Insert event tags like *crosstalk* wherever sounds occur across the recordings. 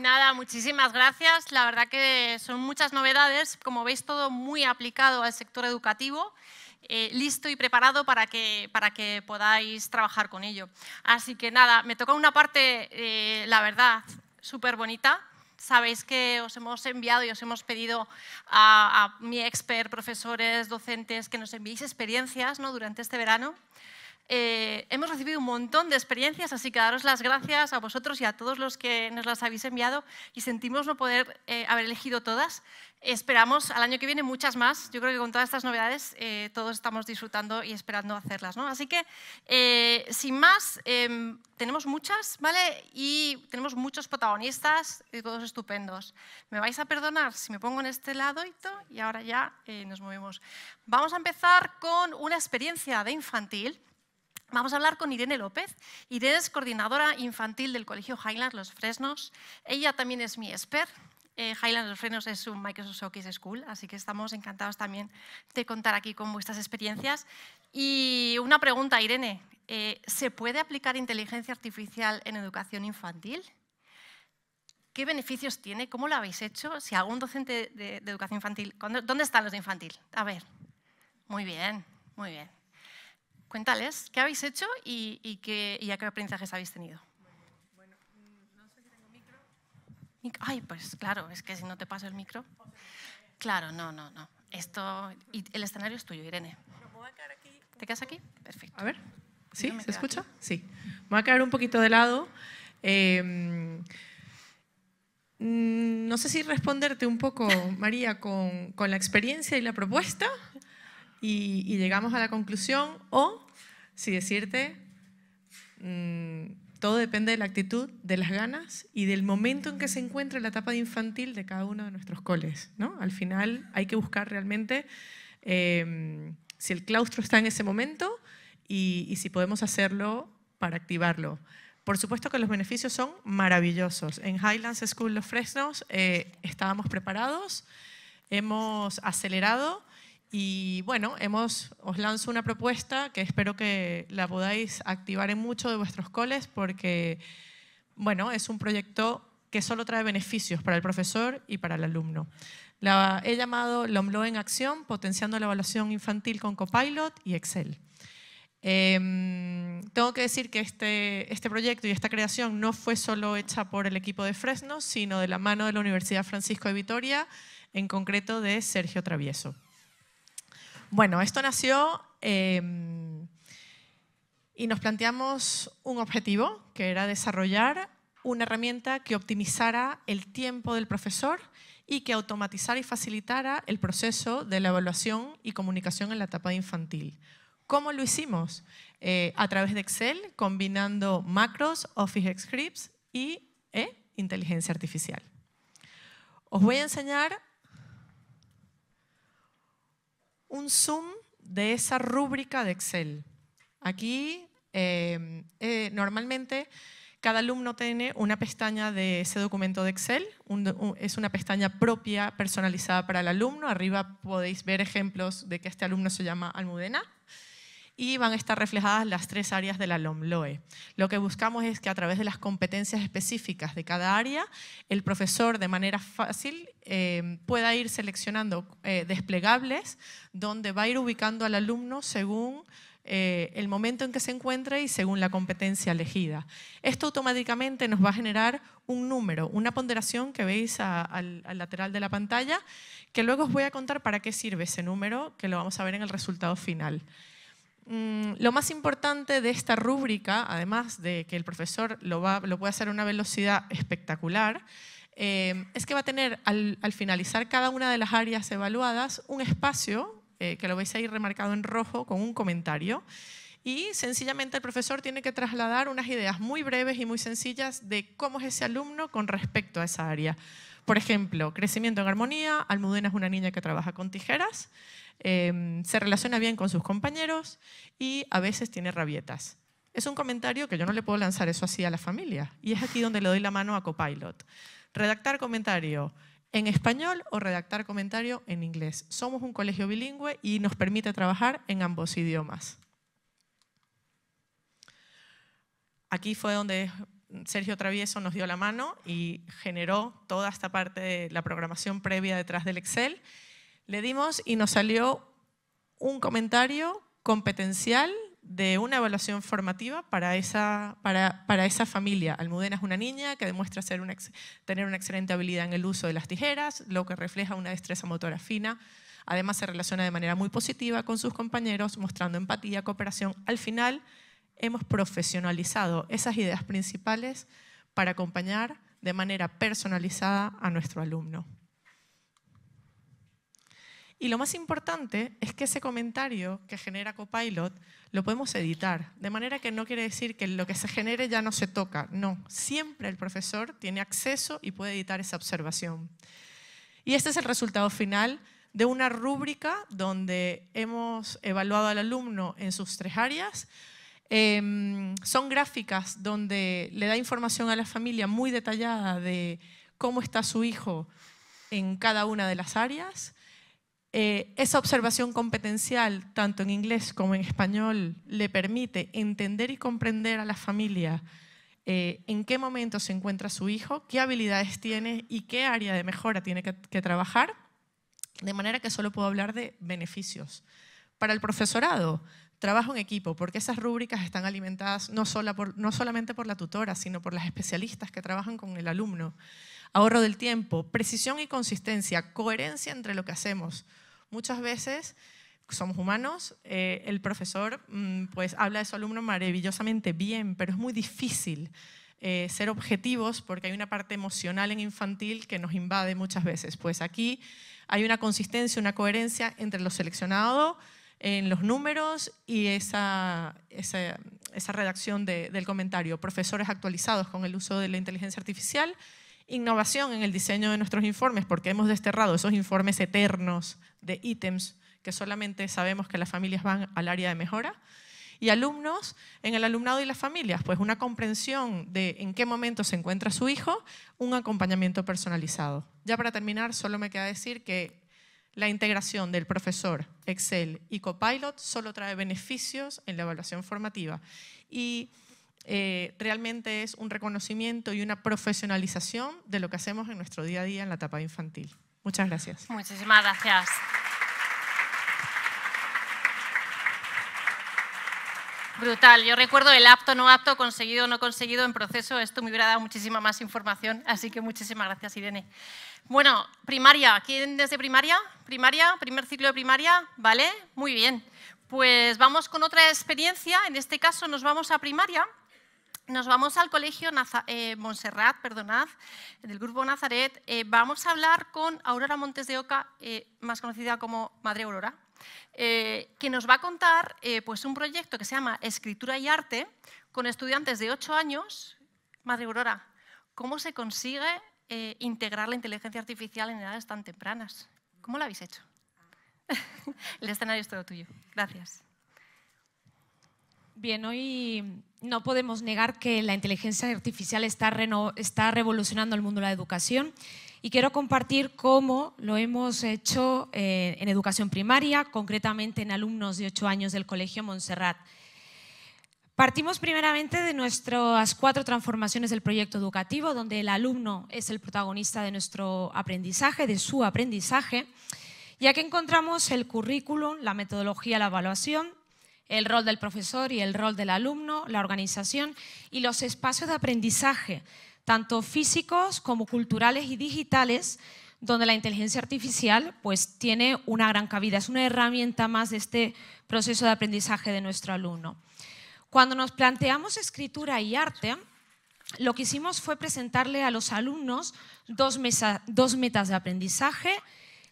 Nada, muchísimas gracias. La verdad que son muchas novedades, como veis todo muy aplicado al sector educativo, eh, listo y preparado para que, para que podáis trabajar con ello. Así que nada, me toca una parte, eh, la verdad, súper bonita, sabéis que os hemos enviado y os hemos pedido a, mi expert, profesores, docentes, que nos enviéis experiencias durante este verano. Eh, hemos recibido un montón de experiencias, así que daros las gracias a vosotros y a todos los que nos las habéis enviado y sentimos no poder eh, haber elegido todas. Esperamos al año que viene muchas más. Yo creo que con todas estas novedades eh, todos estamos disfrutando y esperando hacerlas. ¿no? Así que, sin más, em, tenemos muchas, ¿vale? Y tenemos muchos protagonistas y todos estupendos. Me vais a perdonar si me pongo en este lado y ahora ya nos movemos. Vamos a empezar con una experiencia de infantil. Vamos a hablar con Irene López. Irene es coordinadora infantil del Colegio Highland Los Fresnos. Ella también es mi expert. Eh, Highland Los Fresnos es un Microsoft School, así que estamos encantados también de contar aquí con vuestras experiencias. Y una pregunta, Irene. Eh, ¿Se puede aplicar inteligencia artificial en educación infantil? ¿Qué beneficios tiene? ¿Cómo lo habéis hecho? Si algún docente de, de educación infantil... ¿Dónde están los de infantil? A ver. Muy bien, muy bien. Cuéntales, ¿qué habéis hecho y, qué, a qué aprendizajes habéis tenido? Bueno, no sé si tengo micro. Ay, pues claro, es que si no te paso el micro. Claro, no, no, no. Esto, el escenario es tuyo, Irene. ¿Te quedas aquí? Perfecto. A ver, ¿sí? ¿Se escucha? Sí. Me voy a quedar un poquito de lado. Em, mm, no sé si responderte un poco, *laughs* María, con, con la experiencia y la propuesta y, llegamos a la conclusión o si decirte, mm, todo depende de la actitud, de las ganas y del momento en que se encuentra la etapa infantil de cada uno de nuestros coles. ¿no? Al final hay que buscar realmente em, si el claustro está en ese momento y, si podemos hacerlo para activarlo. Por supuesto que los beneficios son maravillosos. En Highlands School Los Fresnos eh, estábamos preparados, hemos acelerado y bueno, hemos, os lanzo una propuesta que espero que la podáis activar en muchos de vuestros coles porque bueno, es un proyecto que solo trae beneficios para el profesor y para el alumno. La he llamado LOMLO en acción, potenciando la evaluación infantil con Copilot y Excel. Em, tengo que decir que este, este proyecto y esta creación no fue solo hecha por el equipo de Fresno, sino de la mano de la Universidad Francisco de Vitoria, en concreto de Sergio Travieso. Bueno, esto nació em, y nos planteamos un objetivo, que era desarrollar una herramienta que optimizara el tiempo del profesor y que automatizara y facilitara el proceso de la evaluación y comunicación en la etapa infantil. ¿Cómo lo hicimos? Eh, a través de Excel, combinando macros, Office Scripts y eh, inteligencia artificial. Os voy a enseñar un zoom de esa rúbrica de Excel. Aquí em, eh, normalmente cada alumno tiene una pestaña de ese documento de Excel, es una pestaña propia personalizada para el alumno, arriba podéis ver ejemplos de que este alumno se llama Almudena y van a estar reflejadas las tres áreas de la LOMLOE. Lo que buscamos es que a través de las competencias específicas de cada área, el profesor de manera fácil eh, pueda ir seleccionando eh, desplegables donde va a ir ubicando al alumno según eh, el momento en que se encuentre y según la competencia elegida. Esto automáticamente nos va a generar un número, una ponderación que veis al, lateral de la pantalla, que luego os voy a contar para qué sirve ese número, que lo vamos a ver en el resultado final. Mm, lo más importante de esta rúbrica, además de que el profesor lo, va, lo puede hacer a una velocidad espectacular, eh, es que va a tener al, finalizar cada una de las áreas evaluadas un espacio, eh, que lo veis ahí remarcado en rojo, con un comentario. Y sencillamente el profesor tiene que trasladar unas ideas muy breves y muy sencillas de cómo es ese alumno con respecto a esa área. Por ejemplo, crecimiento en armonía, Almudena es una niña que trabaja con tijeras, em, se relaciona bien con sus compañeros y a veces tiene rabietas. Es un comentario que yo no le puedo lanzar eso así a la familia. Y es aquí donde le doy la mano a Copilot. Redactar comentario en español o redactar comentario en inglés. Somos un colegio bilingüe y nos permite trabajar en ambos idiomas. Aquí fue donde Sergio Travieso nos dio la mano y generó toda esta parte de la programación previa detrás del Excel. Le dimos y nos salió un comentario competencial de una evaluación formativa para esa, familia. Almudena es una niña que demuestra tener una excelente habilidad en el uso de las tijeras, lo que refleja una destreza motora fina. Además, se relaciona de manera muy positiva con sus compañeros, mostrando empatía, cooperación. Al final, hemos profesionalizado esas ideas principales para acompañar de manera personalizada a nuestro alumno. Y lo más importante es que ese comentario que genera Copilot lo podemos editar, de manera que no quiere decir que lo que se genere ya no se toca, no, siempre el profesor tiene acceso y puede editar esa observación. Y este es el resultado final de una rúbrica donde hemos evaluado al alumno en sus tres áreas, Em, son gráficas donde le da información a la familia muy detallada de cómo está su hijo en cada una de las áreas. Eh, esa observación competencial, tanto en inglés como en español, le permite entender y comprender a la familia eh, en qué momento se encuentra su hijo, qué habilidades tiene y qué área de mejora tiene que trabajar, de manera que solo puedo hablar de beneficios. Para el profesorado, Trabajo en equipo, porque esas rúbricas están alimentadas no, no solamente por la tutora, sino por las especialistas que trabajan con el alumno. Ahorro del tiempo, precisión y consistencia, coherencia entre lo que hacemos. Muchas veces somos humanos, eh, el profesor mm, pues habla de su alumno maravillosamente bien, pero es muy difícil eh, ser objetivos porque hay una parte emocional en infantil que nos invade muchas veces. Pues aquí hay una consistencia, una coherencia entre lo seleccionado, en los números y esa, esa, redacción del comentario. Profesores actualizados con el uso de la inteligencia artificial, innovación en el diseño de nuestros informes, porque hemos desterrado esos informes eternos de ítems que solamente sabemos que las familias van al área de mejora. Y alumnos, en el alumnado y las familias, pues una comprensión de en qué momento se encuentra su hijo, un acompañamiento personalizado. Ya para terminar, solo me queda decir que la integración del profesor, Excel y Copilot solo trae beneficios en la evaluación formativa y eh, realmente es un reconocimiento y una profesionalización de lo que hacemos en nuestro día a día en la etapa infantil. Muchas gracias. Muchísimas gracias. Brutal. Yo recuerdo el apto, no apto, conseguido, no conseguido en proceso. Esto me hubiera dado muchísima más información, así que muchísimas gracias, Irene. Bueno, primaria. ¿Quién desde primaria? Primaria, primer ciclo de primaria, ¿vale? Muy bien. Pues vamos con otra experiencia. En este caso nos vamos a primaria. Nos vamos al colegio Monserrat, eh, Montserrat, perdonad, del grupo Nazaret. Eh, vamos a hablar con Aurora Montes de Oca, eh, más conocida como Madre Aurora. Eh, que nos va a contar eh, pues un proyecto que se llama Escritura y Arte con estudiantes de 8 años. Madre Aurora, ¿cómo se consigue eh, integrar la inteligencia artificial en edades tan tempranas? ¿Cómo lo habéis hecho? *laughs* El escenario es todo tuyo. Gracias. Bien, hoy no podemos negar que la inteligencia artificial está, está revolucionando el mundo de la educación y quiero compartir cómo lo hemos hecho eh, en educación primaria, concretamente en alumnos de 8 años del Colegio Montserrat. Partimos primeramente de nuestras cuatro transformaciones del proyecto educativo, donde el alumno es el protagonista de nuestro aprendizaje, de su aprendizaje, ya que encontramos el currículum, la metodología, la evaluación, el rol del profesor y el rol del alumno, la organización y los espacios de aprendizaje tanto físicos como culturales y digitales, donde la inteligencia artificial pues, tiene una gran cabida. Es una herramienta más de este proceso de aprendizaje de nuestro alumno. Cuando nos planteamos escritura y arte, lo que hicimos fue presentarle a los alumnos dos, dos metas de aprendizaje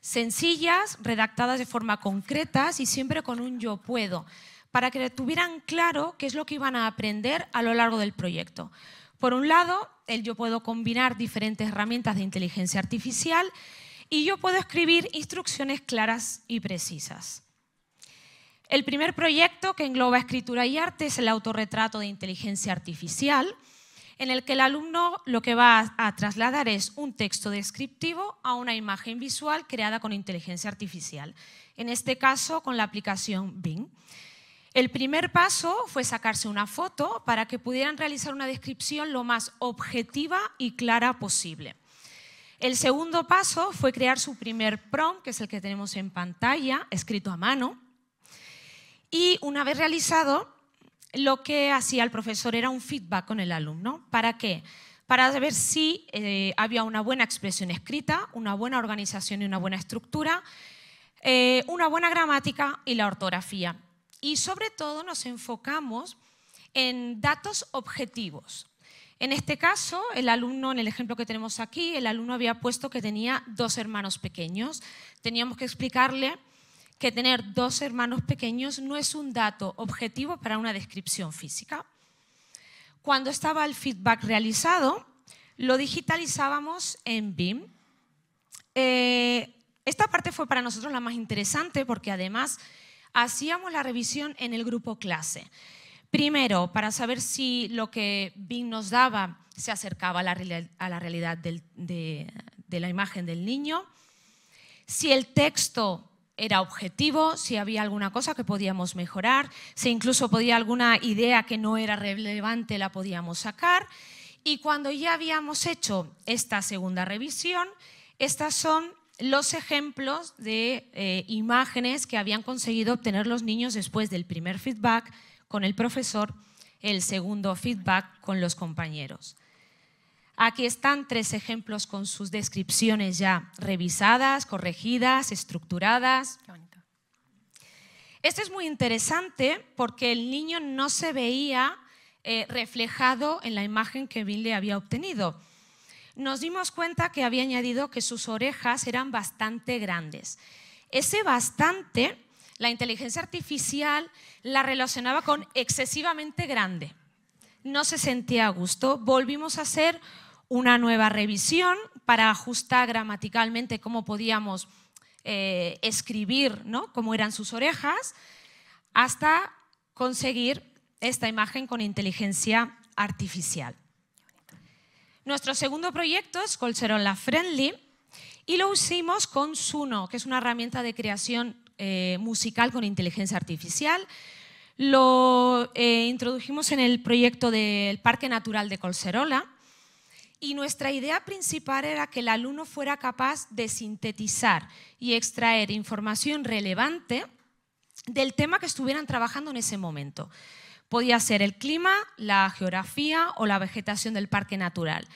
sencillas, redactadas de forma concreta y siempre con un yo puedo, para que tuvieran claro qué es lo que iban a aprender a lo largo del proyecto. Por un lado, el yo puedo combinar diferentes herramientas de inteligencia artificial y yo puedo escribir instrucciones claras y precisas. El primer proyecto que engloba escritura y arte es el autorretrato de inteligencia artificial, en el que el alumno lo que va a trasladar es un texto descriptivo a una imagen visual creada con inteligencia artificial, en este caso con la aplicación Bing. El primer paso fue sacarse una foto para que pudieran realizar una descripción lo más objetiva y clara posible. El segundo paso fue crear su primer prompt, que es el que tenemos en pantalla, escrito a mano. Y una vez realizado, lo que hacía el profesor era un feedback con el alumno. ¿Para qué? Para ver si eh, había una buena expresión escrita, una buena organización y una buena estructura, eh, una buena gramática y la ortografía y sobre todo nos enfocamos en datos objetivos. En este caso, el alumno, en el ejemplo que tenemos aquí, el alumno había puesto que tenía dos hermanos pequeños. Teníamos que explicarle que tener dos hermanos pequeños no es un dato objetivo para una descripción física. Cuando estaba el feedback realizado, lo digitalizábamos en BIM. Eh, esta parte fue para nosotros la más interesante porque además hacíamos la revisión en el grupo clase. Primero, para saber si lo que Bing nos daba se acercaba a la, realidad de, de la imagen del niño, si el texto era objetivo, si había alguna cosa que podíamos mejorar, si incluso podía alguna idea que no era relevante la podíamos sacar. Y cuando ya habíamos hecho esta segunda revisión, estas son los ejemplos de eh, imágenes que habían conseguido obtener los niños después del primer feedback con el profesor, el segundo feedback con los compañeros. Aquí están tres ejemplos con sus descripciones ya revisadas, corregidas, estructuradas. Esto es muy interesante porque el niño no se veía eh, reflejado en la imagen que Bill le había obtenido nos dimos cuenta que había añadido que sus orejas eran bastante grandes. Ese bastante, la inteligencia artificial la relacionaba con excesivamente grande. No se sentía a gusto. Volvimos a hacer una nueva revisión para ajustar gramaticalmente cómo podíamos eh, escribir, ¿no? cómo eran sus orejas, hasta conseguir esta imagen con inteligencia artificial. Nuestro segundo proyecto es Colcerola Friendly y lo usamos con Suno, que es una herramienta de creación eh, musical con inteligencia artificial. Lo eh, introdujimos en el proyecto del Parque Natural de Colcerola y nuestra idea principal era que el alumno fuera capaz de sintetizar y extraer información relevante del tema que estuvieran trabajando en ese momento. Podía ser el clima, la geografía o la vegetación del parque natural.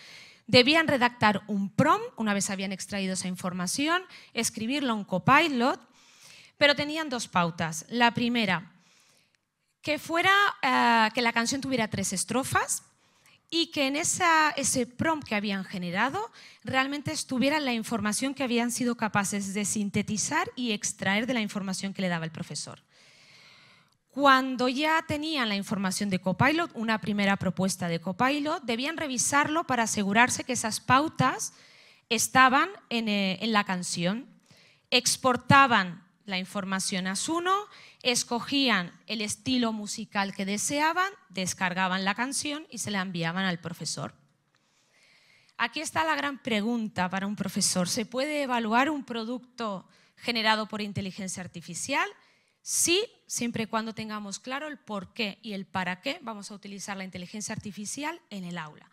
Debían redactar un PROM, una vez habían extraído esa información, escribirlo en Copilot, pero tenían dos pautas. La primera, que, fuera, eh, que la canción tuviera tres estrofas, y que en ese prompt que habían generado realmente estuviera la información que habían sido capaces de sintetizar y extraer de la información que le daba el profesor. Cuando ya tenían la información de Copilot, una primera propuesta de Copilot, debían revisarlo para asegurarse que esas pautas estaban eh, en, la canción. Exportaban la información a Suno, escogían el estilo musical que deseaban, descargaban la canción y se la enviaban al profesor. Aquí está la gran pregunta para un profesor. ¿Se puede evaluar un producto generado por inteligencia artificial? Sí, siempre y cuando tengamos claro el por qué y el para qué vamos a utilizar la inteligencia artificial en el aula.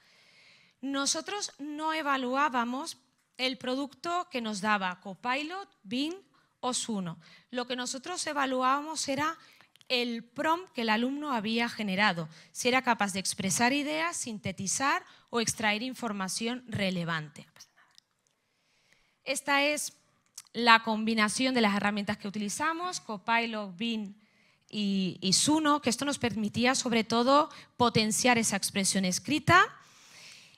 Nosotros no evaluábamos el producto que nos daba Copilot, Bing o Suno. Lo que nosotros evaluábamos era el prompt que el alumno había generado, si era capaz de expresar ideas, sintetizar o extraer información relevante. Esta es la combinación de las herramientas que utilizamos, Copilot, Bin y, y Suno, que esto nos permitía sobre todo potenciar esa expresión escrita.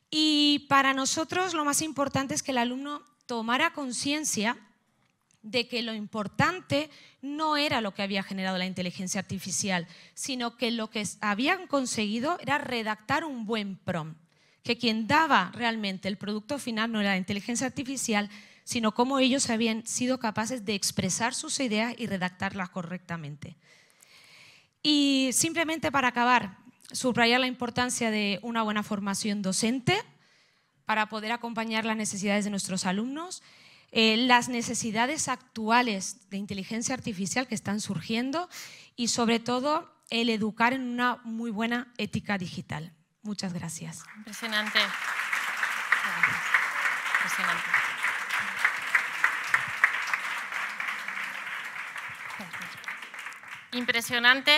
Y para nosotros lo más importante es que el alumno tomara conciencia de que lo importante no era lo que había generado la inteligencia artificial, sino que lo que habían conseguido era redactar un buen PROM, que quien daba realmente el producto final no era la inteligencia artificial, sino cómo ellos habían sido capaces de expresar sus ideas y redactarlas correctamente. Y simplemente para acabar, subrayar la importancia de una buena formación docente para poder acompañar las necesidades de nuestros alumnos, eh, las necesidades actuales de inteligencia artificial que están surgiendo y sobre todo el educar en una muy buena ética digital. Muchas gracias. Impresionante. Impresionante.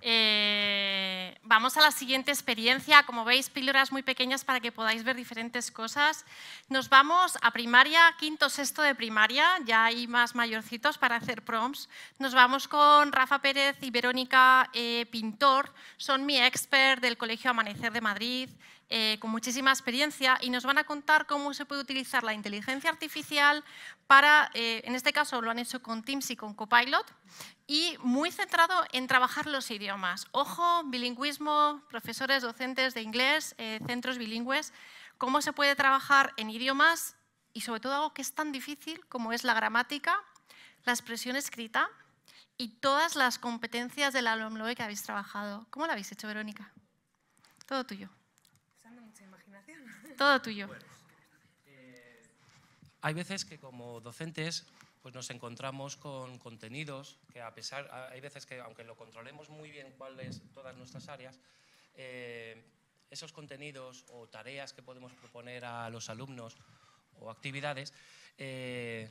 Eh, vamos a la siguiente experiencia. Como veis, píldoras muy pequeñas para que podáis ver diferentes cosas. Nos vamos a primaria, quinto, sexto de primaria. Ya hay más mayorcitos para hacer proms. Nos vamos con Rafa Pérez y Verónica eh, Pintor. Son mi expert del Colegio Amanecer de Madrid. Eh, con muchísima experiencia y nos van a contar cómo se puede utilizar la inteligencia artificial para, eh, en este caso lo han hecho con Teams y con Copilot, y muy centrado en trabajar los idiomas. Ojo, bilingüismo, profesores, docentes de inglés, eh, centros bilingües, cómo se puede trabajar en idiomas y sobre todo algo que es tan difícil como es la gramática, la expresión escrita y todas las competencias del alumno que habéis trabajado. ¿Cómo lo habéis hecho, Verónica? Todo tuyo mucha imaginación. *laughs* Todo tuyo. Eh, hay veces que como docentes pues nos encontramos con contenidos que a pesar, hay veces que aunque lo controlemos muy bien cuáles todas nuestras áreas, eh, esos contenidos o tareas que podemos proponer a los alumnos o actividades, eh,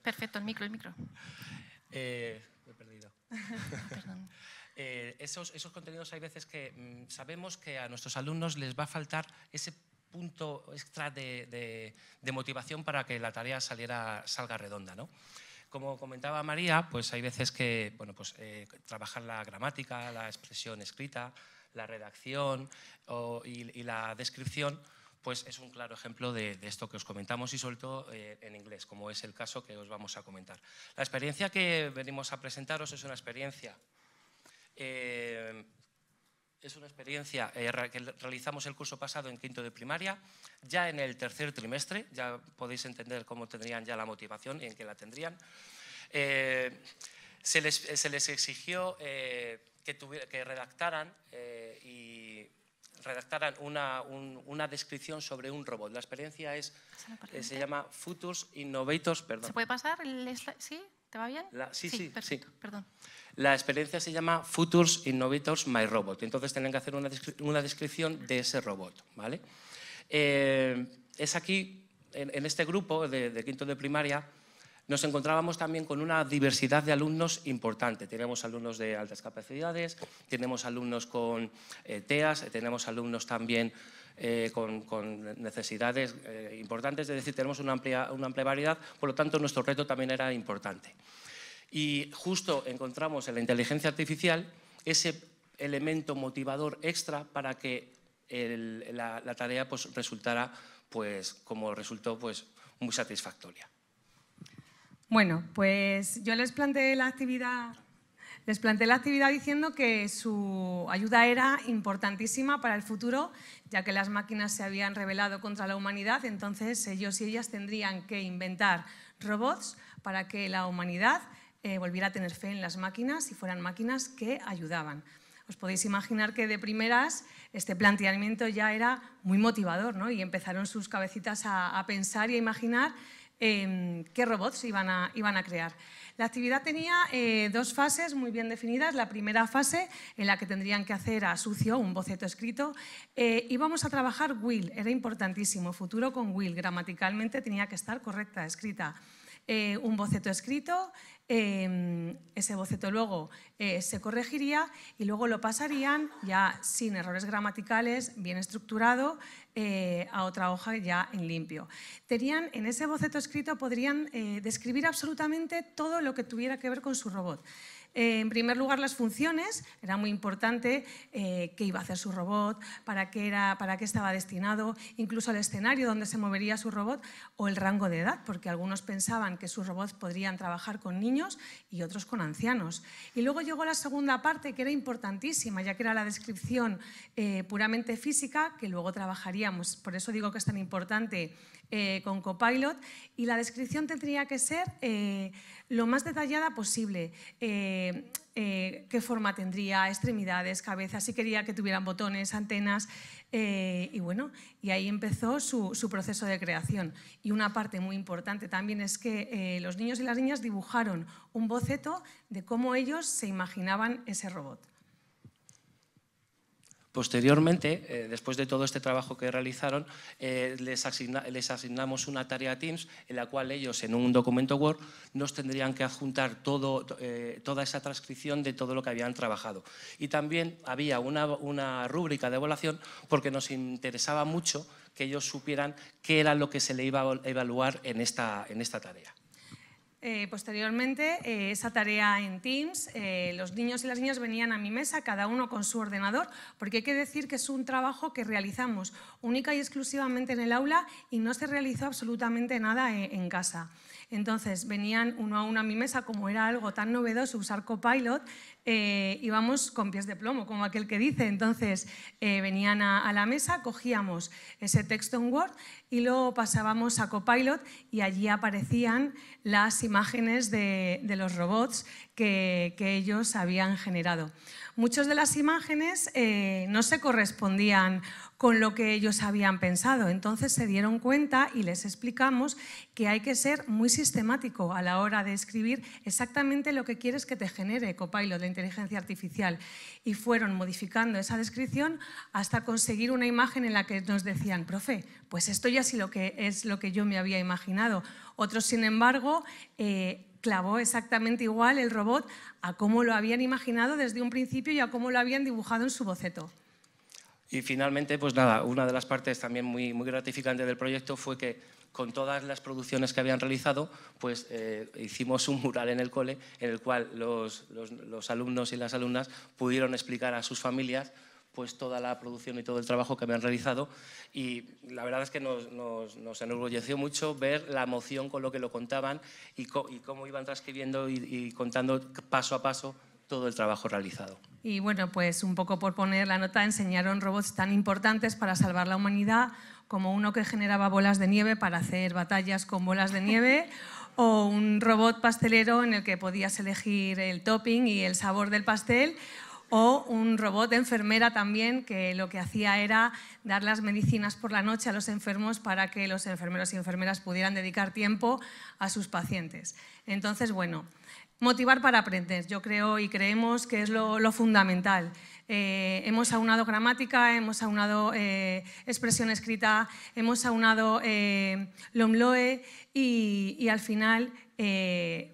Perfecto, el micro, el micro. *laughs* he perdido. *laughs* perdón. Eh, esos, esos, contenidos hay veces que mm, sabemos que a nuestros alumnos les va a faltar ese punto extra de, motivación para que la tarea saliera, salga redonda. Como comentaba María, pues hay veces que bueno, pues, eh, trabajar la gramática, la expresión escrita, la redacción y, la descripción, pues es un claro ejemplo de, esto que os comentamos y sobre todo eh, en inglés, como es el caso que os vamos a comentar. La experiencia que venimos a presentaros es una experiencia eh, es una experiencia eh, que realizamos el curso pasado en quinto de primaria, ya en el tercer trimestre, ya podéis entender cómo tendrían ya la motivación y en qué la tendrían. Eh, se, les, exigió que, que, redactaran y redactaran una, descripción sobre un robot. La experiencia es, se, llama Futures Innovators. Perdón. ¿Se puede pasar? ¿Sí? va bien? La, sí, sí, Perdón. La experiencia se llama Futures Innovators My Robot. Entonces tienen que hacer una, descripción de ese robot. ¿vale? Eh, es aquí, en, este grupo de, quinto de primaria, nos encontrábamos también con una diversidad de alumnos importante. Tenemos alumnos de altas capacidades, tenemos alumnos con eh, TEAS, tenemos alumnos también eh, con, necesidades eh, importantes, es decir, tenemos una amplia, una amplia variedad, por lo tanto nuestro reto también era importante. Y justo encontramos en la inteligencia artificial ese elemento motivador extra para que la, la, tarea pues, resultara, pues, como resultó, pues, muy satisfactoria. Bueno, pues yo les planteé la actividad les planteé la actividad diciendo que su ayuda era importantísima para el futuro, ya que las máquinas se habían rebelado contra la humanidad, entonces ellos y ellas tendrían que inventar robots para que la humanidad eh, volviera a tener fe en las máquinas y fueran máquinas que ayudaban. Os podéis imaginar que de primeras este planteamiento ya era muy motivador y empezaron sus cabecitas a, a pensar y a imaginar Em, qué robots iban a, crear. La actividad tenía eh, dos fases muy bien definidas. La primera fase, en la que tendrían que hacer a sucio un boceto escrito. Eh, íbamos a trabajar will, era importantísimo, futuro con will. Gramaticalmente tenía que estar correcta, escrita. Eh, un boceto escrito, em, ese boceto luego eh, se corregiría y luego lo pasarían ya sin errores gramaticales, bien estructurado, eh, a otra hoja ya en limpio. Tenían, en ese boceto escrito podrían eh, describir absolutamente todo lo que tuviera que ver con su robot en primer lugar, las funciones. Era muy importante eh, qué iba a hacer su robot, para qué, era, para qué estaba destinado, incluso el escenario donde se movería su robot o el rango de edad, porque algunos pensaban que sus robots podrían trabajar con niños y otros con ancianos. Y luego llegó la segunda parte, que era importantísima, ya que era la descripción eh, puramente física, que luego trabajaríamos. Por eso digo que es tan importante eh, con Copilot. Y la descripción tendría que ser lo más detallada posible. Eh, qué forma tendría, extremidades, cabeza, si quería que tuvieran botones, antenas, eh, y bueno, y ahí empezó su, proceso de creación. Y una parte muy importante también es que eh, los niños y las niñas dibujaron un boceto de cómo ellos se imaginaban ese robot. Posteriormente, eh, después de todo este trabajo que realizaron, eh, les, asignamos una tarea a Teams en la cual ellos, en un documento Word, nos tendrían que adjuntar eh, toda esa transcripción de todo lo que habían trabajado. Y también había una, rúbrica de evaluación porque nos interesaba mucho que ellos supieran qué era lo que se le iba a evaluar en esta tarea. Eh, posteriormente eh, esa tarea en Teams. Eh, los niños y las niñas venían a mi mesa, cada uno con su ordenador, porque hay que decir que es un trabajo que realizamos única y exclusivamente en el aula y no se realizó absolutamente nada en casa. Entonces venían uno a uno a mi mesa, como era algo tan novedoso usar Copilot, íbamos eh, con pies de plomo, como aquel que dice. Entonces eh, venían a, la mesa, cogíamos ese texto en Word y lo pasábamos a Copilot y allí aparecían las imágenes de, los robots que, ellos habían generado. Muchas de las imágenes eh, no se correspondían con lo que ellos habían pensado. Entonces se dieron cuenta y les explicamos que hay que ser muy sistemático a la hora de escribir exactamente lo que quieres que te genere Copilot, de inteligencia artificial. Y fueron modificando esa descripción hasta conseguir una imagen en la que nos decían, profe, pues esto ya sí lo que es lo que yo me había imaginado. Otros, sin embargo, eh, clavó exactamente igual el robot a cómo lo habían imaginado desde un principio y a cómo lo habían dibujado en su boceto. Y finalmente, pues nada, una de las partes también muy, muy del proyecto fue que con todas las producciones que habían realizado, pues eh, hicimos un mural en el cole en el cual los, alumnos y las alumnas pudieron explicar a sus familias pues toda la producción y todo el trabajo que habían realizado y la verdad es que nos, nos, enorgulleció mucho ver la emoción con lo que lo contaban y, y cómo iban transcribiendo y contando paso a paso todo el trabajo realizado. Y bueno, pues un poco por poner la nota, enseñaron robots tan importantes para salvar la humanidad como uno que generaba bolas de nieve para hacer batallas con bolas de nieve *laughs* o un robot pastelero en el que podías elegir el topping y el sabor del pastel o un robot de enfermera también que lo que hacía era dar las medicinas por la noche a los enfermos para que los enfermeros y enfermeras pudieran dedicar tiempo a sus pacientes. Entonces, bueno, Motivar para aprender, yo creo y creemos que es lo, fundamental. Eh, hemos aunado gramática, hemos aunado eh, expresión escrita, hemos aunado eh, LOMLOE y, al final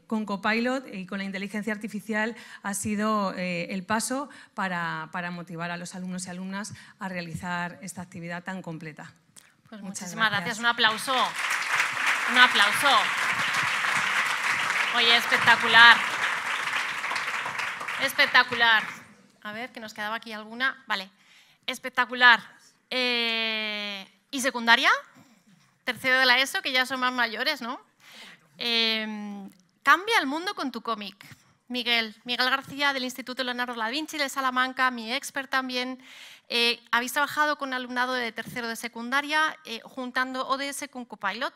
con Copilot y con la inteligencia artificial ha sido el paso para, motivar a los alumnos y alumnas a realizar esta actividad tan completa. Pues muchísimas gracias. gracias. Un aplauso. Un aplauso. Oye, espectacular. Espectacular. A ver, que nos quedaba aquí alguna. Vale. Espectacular. Eh, ¿Y secundaria? Tercero de la ESO, que ya son más mayores, ¿no? Em, cambia el mundo con tu cómic. Miguel, Miguel García del Instituto Leonardo da Vinci de Salamanca, mi expert también. Eh, habéis trabajado con alumnado de tercero de secundaria, eh, juntando ODS con Copilot.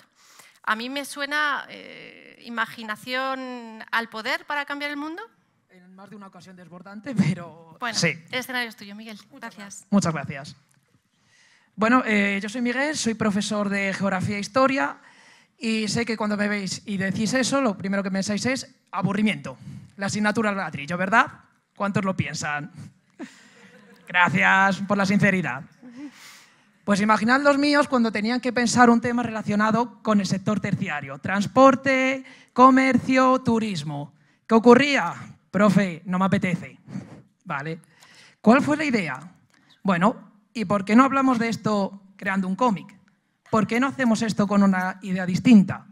A mí me suena eh, imaginación al poder para cambiar el mundo. En más de una ocasión desbordante, *laughs* pero... Bueno, el escenario es tuyo, Miguel. Muchas gracias. Muchas gracias. Bueno, eh, yo soy Miguel, soy profesor de Geografía e Historia y sé que cuando me veis y decís eso, lo primero que pensáis es aburrimiento. La asignatura ladrillo, ¿verdad? ¿Cuántos lo piensan? *laughs* Gracias por la sinceridad. Pues imaginad los míos cuando tenían que pensar un tema relacionado con el sector terciario, transporte, comercio, turismo. ¿Qué ocurría? Profe, no me apetece. Vale. ¿Cuál fue la idea? Bueno, ¿y por qué no hablamos de esto creando un cómic? ¿Por qué no hacemos esto con una idea distinta?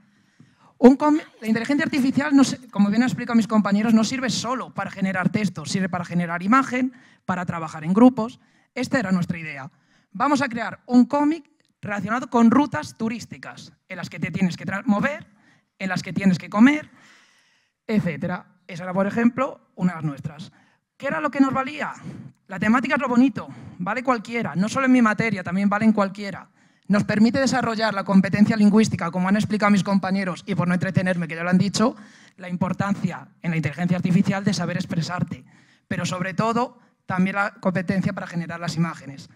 la inteligencia artificial, como bien han explicado mis compañeros, no sirve solo para generar textos, sirve para generar imagen, para trabajar en grupos. Esta era nuestra idea vamos a crear un cómic relacionado con rutas turísticas, en las que te tienes que mover, en las que tienes que comer, etc. Esa era, por ejemplo, una de las nuestras. ¿Qué era lo que nos valía? La temática es lo bonito, vale cualquiera, no solo en mi materia, también vale en cualquiera. Nos permite desarrollar la competencia lingüística, como han explicado mis compañeros, y por no entretenerme, que ya lo han dicho, la importancia en la inteligencia artificial de saber expresarte, pero sobre todo también la competencia para generar las imágenes.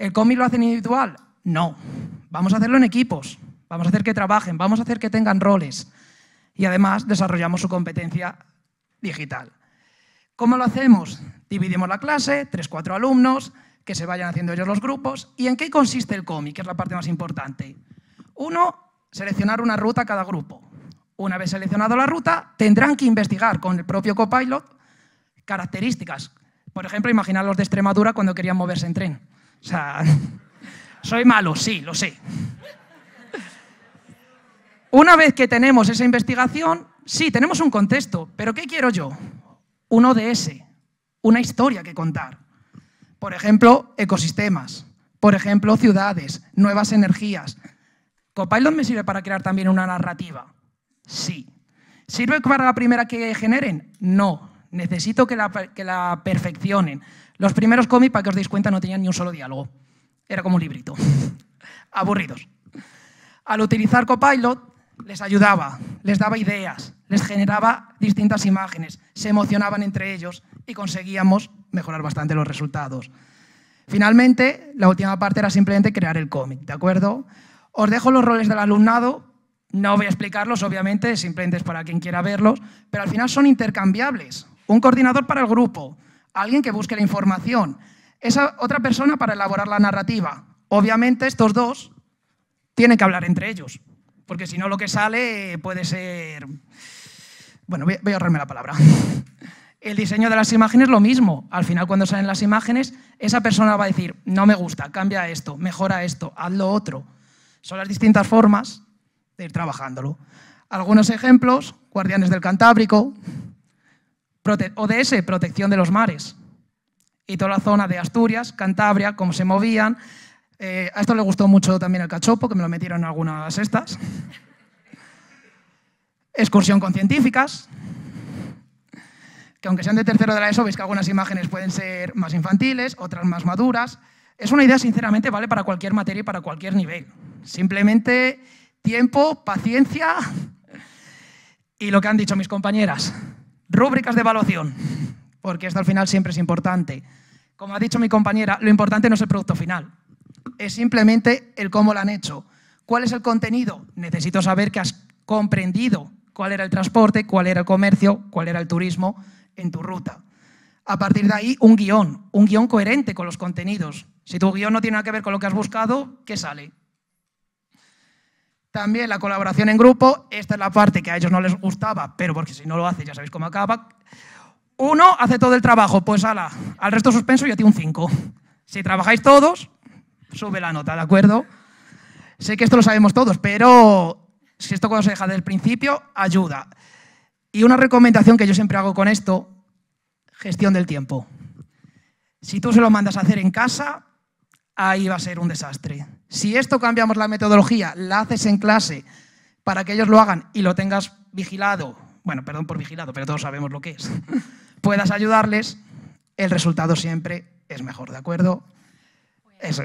¿El cómic lo hacen individual? No. Vamos a hacerlo en equipos. Vamos a hacer que trabajen, vamos a hacer que tengan roles. Y además desarrollamos su competencia digital. ¿Cómo lo hacemos? Dividimos la clase, 3 cuatro alumnos, que se vayan haciendo ellos los grupos. ¿Y en qué consiste el cómic? Que es la parte más importante. Uno, seleccionar una ruta a cada grupo. Una vez seleccionado la ruta, tendrán que investigar con el propio copilot características. Por ejemplo, imaginar los de Extremadura cuando querían moverse en tren. O sea, *laughs* soy malo, sí, lo sé. Una vez que tenemos esa investigación, sí, tenemos un contexto, pero ¿qué quiero yo? Un ODS, una historia que contar. Por ejemplo, ecosistemas, por ejemplo, ciudades, nuevas energías. ¿Copilot me sirve para crear también una narrativa? Sí. ¿Sirve para la primera que generen? No. Necesito que la, que la perfeccionen. Los primeros cómics, para que os deis cuenta, no tenían ni un solo diálogo. Era como un librito. *laughs* Aburridos. Al utilizar Copilot, les ayudaba, les daba ideas, les generaba distintas imágenes, se emocionaban entre ellos y conseguíamos mejorar bastante los resultados. Finalmente, la última parte era simplemente crear el cómic, ¿de acuerdo? Os dejo los roles del alumnado, no voy a explicarlos, obviamente, simplemente es para quien quiera verlos, pero al final son intercambiables. Un coordinador para el grupo, alguien que busque la información, esa otra persona para elaborar la narrativa. Obviamente estos dos tienen que hablar entre ellos, porque si no lo que sale eh, puede ser... Bueno, voy a ahorrarme la palabra. *laughs* El diseño de las imágenes lo mismo. Al final, cuando salen las imágenes, esa persona va a decir, no me gusta, cambia esto, mejora esto, haz lo otro. Son las distintas formas de ir trabajándolo. Algunos ejemplos, Guardianes del Cantábrico, ODS, protección de los mares. Y toda la zona de Asturias, Cantabria, cómo se movían. Eh, a esto le gustó mucho también el cachopo, que me lo metieron en algunas estas. Excursión con científicas, que aunque sean de tercero de la ESO, veis que algunas imágenes pueden ser más infantiles, otras más maduras. Es una idea, sinceramente, vale para cualquier materia y para cualquier nivel. Simplemente tiempo, paciencia y lo que han dicho mis compañeras, Rúbricas de evaluación, porque esto al final siempre es importante. Como ha dicho mi compañera, lo importante no es el producto final, es simplemente el cómo lo han hecho. ¿Cuál es el contenido? Necesito saber que has comprendido cuál era el transporte, cuál era el comercio, cuál era el turismo en tu ruta. A partir de ahí, un guión, un guión coherente con los contenidos. Si tu guión no tiene nada que ver con lo que has buscado, ¿qué sale? También la colaboración en grupo, esta es la parte que a ellos no les gustaba, pero porque si no lo hace ya sabéis cómo acaba. Uno hace todo el trabajo, pues ala, al resto suspenso yo tiene un 5. Si trabajáis todos, sube la nota, ¿de acuerdo? Sé que esto lo sabemos todos, pero si esto cuando se deja desde principio, ayuda. Y una recomendación que yo siempre hago con esto, gestión del tiempo. Si tú se lo mandas a hacer en casa, ahí va a ser un desastre. Si esto cambiamos la metodología, la haces en clase para que ellos lo hagan y lo tengas vigilado, bueno, perdón por vigilado, pero todos sabemos lo que es, *laughs* puedas ayudarles, el resultado siempre es mejor, ¿de acuerdo? Eso.